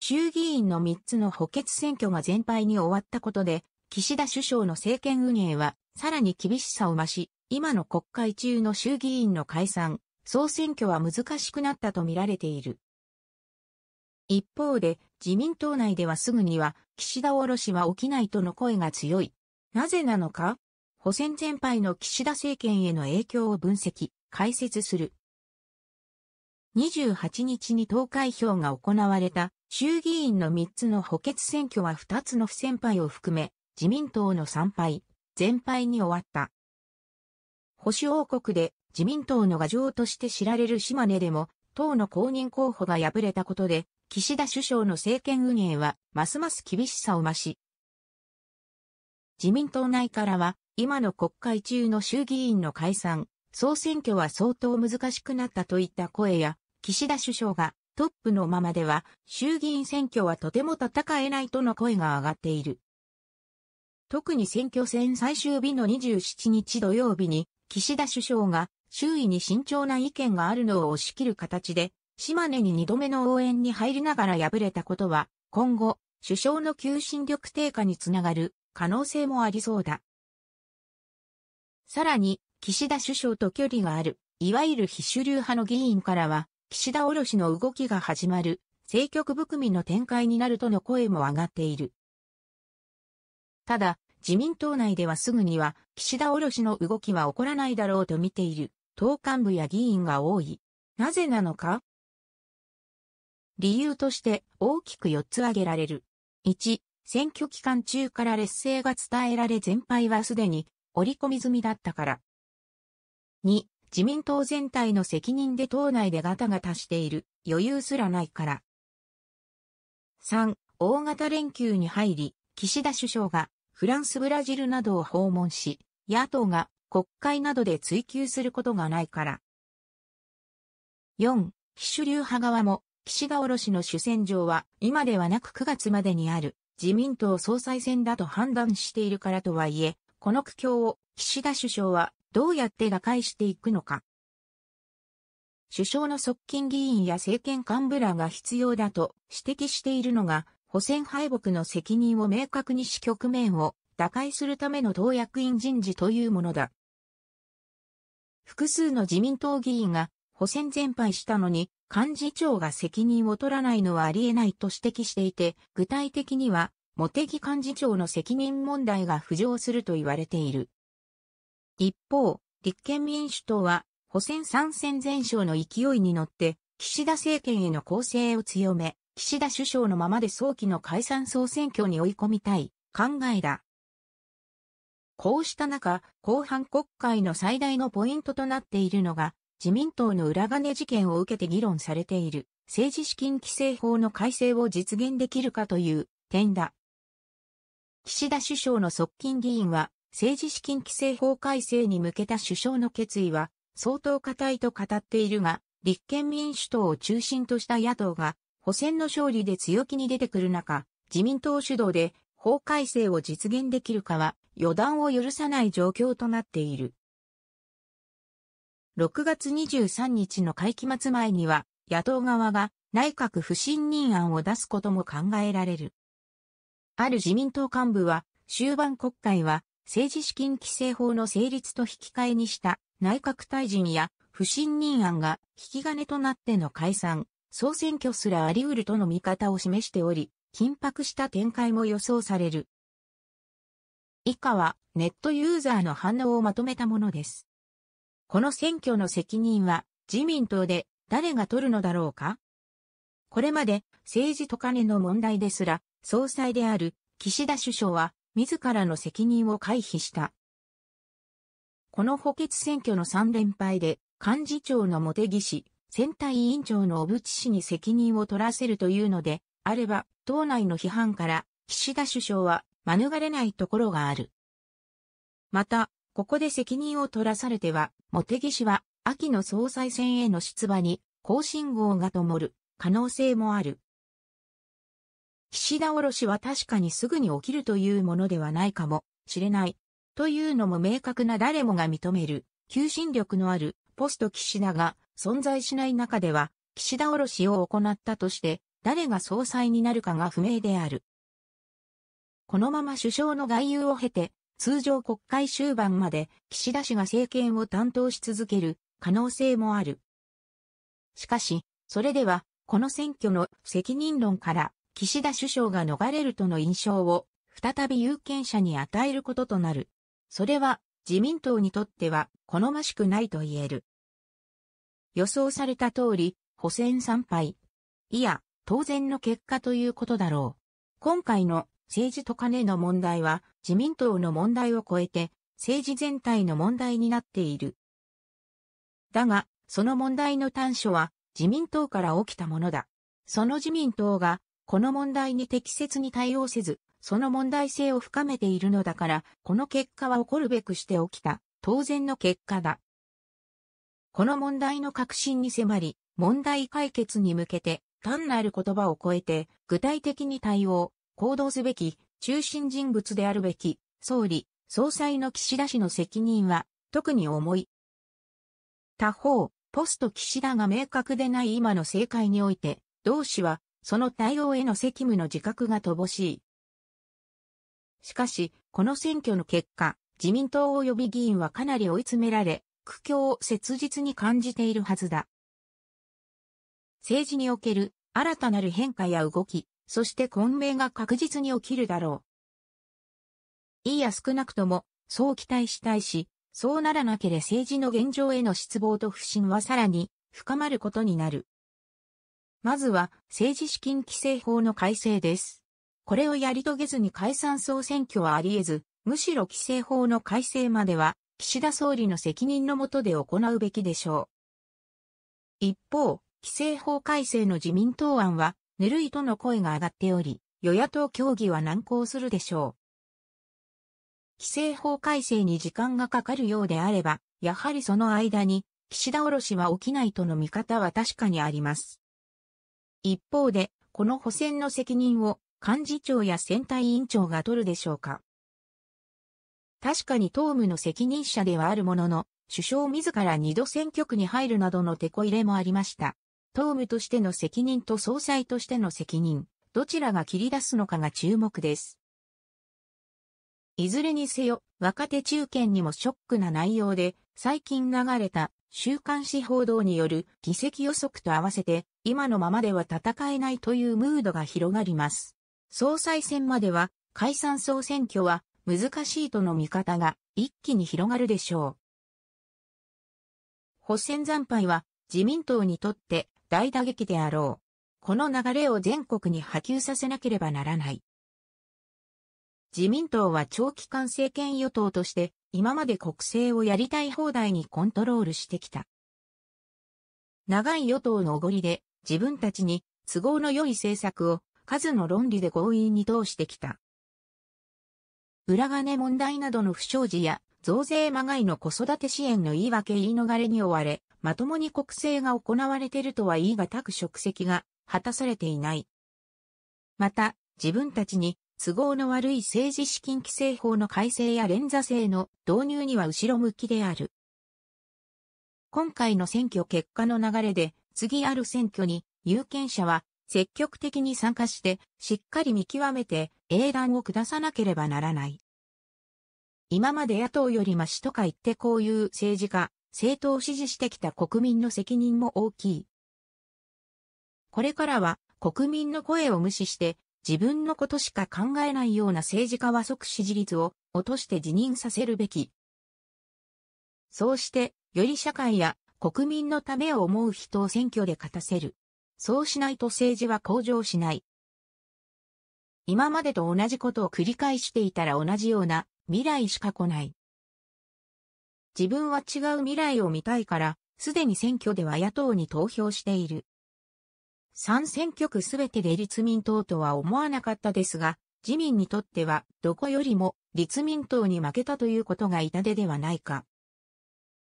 衆議院の3つの補欠選挙が全敗に終わったことで、岸田首相の政権運営は、さらに厳しさを増し、今の国会中の衆議院の解散、総選挙は難しくなったと見られている。一方で、自民党内ではすぐには、岸田おろしは起きないとの声が強い。なぜなのか補選全敗の岸田政権への影響を分析、解説する。28日に投開票が行われた衆議院の3つの補欠選挙は2つの不先輩を含め、自民党の3敗、全敗に終わった。保守王国で自民党の牙城として知られる島根でも、党の公認候補が敗れたことで、岸田首相の政権運営は、ますます厳しさを増し、自民党内からは、今の国会中の衆議院の解散、総選挙は相当難しくなったといった声や、岸田首相がトップのままでは衆議院選挙はとても戦えないとの声が上がっている。特に選挙戦最終日の27日土曜日に岸田首相が周囲に慎重な意見があるのを押し切る形で島根に2度目の応援に入りながら敗れたことは今後首相の求心力低下につながる可能性もありそうだ。さらに岸田首相と距離があるいわゆる非主流派の議員からは岸田卸しの動きが始まる、政局含みの展開になるとの声も上がっている。ただ、自民党内ではすぐには、岸田卸しの動きは起こらないだろうと見ている、党幹部や議員が多い。なぜなのか理由として大きく4つ挙げられる。1、選挙期間中から劣勢が伝えられ全敗はすでに折り込み済みだったから。2、自民党全体の責任で党内でガタガタしている、余裕すらないから。3、大型連休に入り、岸田首相がフランス、ブラジルなどを訪問し、野党が国会などで追及することがないから。4、非主流派側も、岸田卸の主戦場は今ではなく9月までにある自民党総裁選だと判断しているからとはいえ、この苦境を岸田首相はどうやって打開していくのか。首相の側近議員や政権幹部らが必要だと指摘しているのが、補選敗北の責任を明確にし局面を打開するための党役員人事というものだ。複数の自民党議員が補選全敗したのに幹事長が責任を取らないのはありえないと指摘していて、具体的には茂木幹事長の責任問題が浮上すると言われている。一方、立憲民主党は、補選参戦前哨の勢いに乗って、岸田政権への攻勢を強め、岸田首相のままで早期の解散総選挙に追い込みたい考えだ。こうした中、後半国会の最大のポイントとなっているのが、自民党の裏金事件を受けて議論されている、政治資金規正法の改正を実現できるかという点だ。岸田首相の側近議員は、政治資金規正法改正に向けた首相の決意は相当固いと語っているが、立憲民主党を中心とした野党が補選の勝利で強気に出てくる中、自民党主導で法改正を実現できるかは予断を許さない状況となっている。6月23日の会期末前には野党側が内閣不信任案を出すことも考えられる。ある自民党幹部は終盤国会は政治資金規正法の成立と引き換えにした内閣退陣や不信任案が引き金となっての解散、総選挙すらあり得るとの見方を示しており、緊迫した展開も予想される。以下はネットユーザーの反応をまとめたものです。この選挙の責任は自民党で誰が取るのだろうかこれまで政治と金の問題ですら、総裁である岸田首相は自らの責任を回避した。この補欠選挙の3連敗で、幹事長の茂木氏、選対委員長の小渕氏に責任を取らせるというので、あれば、党内の批判から、岸田首相は免れないところがある。また、ここで責任を取らされては、茂木氏は、秋の総裁選への出馬に、更新号が灯る可能性もある。岸田おろしは確かにすぐに起きるというものではないかもしれない。というのも明確な誰もが認める、求心力のあるポスト岸田が存在しない中では、岸田おろしを行ったとして、誰が総裁になるかが不明である。このまま首相の外遊を経て、通常国会終盤まで岸田氏が政権を担当し続ける可能性もある。しかし、それでは、この選挙の責任論から岸田首相が逃れるとの印象を再び有権者に与えることとなる。それは自民党にとっては好ましくないと言える。予想された通り、補選参拝。いや、当然の結果ということだろう。今回の政治と金の問題は自民党の問題を超えて政治全体の問題になっている。だが、その問題の端緒は自民党から起きたものだ。その自民党がこの問題に適切に対応せず、その問題性を深めているのだから、この結果は起こるべくして起きた、当然の結果だ。この問題の核心に迫り、問題解決に向けて、単なる言葉を超えて、具体的に対応、行動すべき、中心人物であるべき、総理、総裁の岸田氏の責任は、特に重い。他方、ポスト岸田が明確でない今の政界において、同氏は、その対応への責務の自覚が乏しい。しかし、この選挙の結果、自民党及び議員はかなり追い詰められ、苦境を切実に感じているはずだ。政治における新たなる変化や動き、そして混迷が確実に起きるだろう。いいや少なくとも、そう期待したいし、そうならなければ政治の現状への失望と不信はさらに深まることになる。まずは政治資金規正法の改正です。これをやり遂げずに解散総選挙はあり得ず、むしろ規制法の改正までは岸田総理の責任のもとで行うべきでしょう。一方、規制法改正の自民党案は、ぬるいとの声が上がっており、与野党協議は難航するでしょう。規制法改正に時間がかかるようであれば、やはりその間に、岸田おろしは起きないとの見方は確かにあります。一方で、この補選の責任を幹事長や選対委員長が取るでしょうか。確かに党務の責任者ではあるものの、首相自ら二度選挙区に入るなどの手こ入れもありました。党務としての責任と総裁としての責任、どちらが切り出すのかが注目です。いずれにせよ、若手中堅にもショックな内容で、最近流れた週刊誌報道による議席予測と合わせて、今のままでは戦えないというムードが広がります。総裁選までは解散総選挙は難しいとの見方が一気に広がるでしょう。補選惨敗は自民党にとって大打撃であろう。この流れを全国に波及させなければならない。自民党は長期間政権与党として今まで国政をやりたい放題にコントロールしてきた。長い与党のおごりで自分たちに都合の良い政策を数の論理で強引に通してきた。裏金問題などの不祥事や増税まがいの子育て支援の言い訳言い逃れに追われ、まともに国政が行われているとは言い難く職責が果たされていない。また、自分たちに都合の悪い政治資金規正法の改正や連座制の導入には後ろ向きである。今回の選挙結果の流れで次ある選挙に有権者は積極的に参加してしっかり見極めて英断を下さなければならない。今まで野党よりマシとか言ってこういう政治家、政党を支持してきた国民の責任も大きい。これからは国民の声を無視して自分のことしか考えないような政治家は即支持率を落として辞任させるべき。そうして、より社会や国民のためを思う人を選挙で勝たせる。そうしないと政治は向上しない。今までと同じことを繰り返していたら同じような未来しか来ない。自分は違う未来を見たいから、すでに選挙では野党に投票している。3選挙区すべてで立民党とは思わなかったですが、自民にとってはどこよりも立民党に負けたということが痛手ではないか。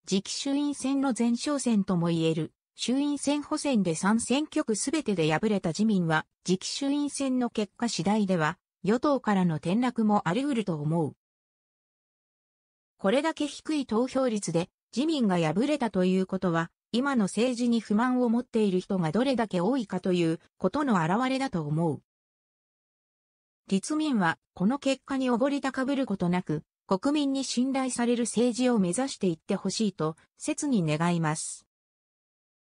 次期衆院選の前哨戦とも言える、衆院選補選で3選挙区すべてで敗れた自民は、次期衆院選の結果次第では、与党からの転落もあり得ると思う。これだけ低い投票率で自民が敗れたということは、今の政治に不満を持っている人がどれだけ多いかということの表れだと思う。立民はこの結果におごり高ぶることなく、国民に信頼される政治を目指していってほしいと、切に願います。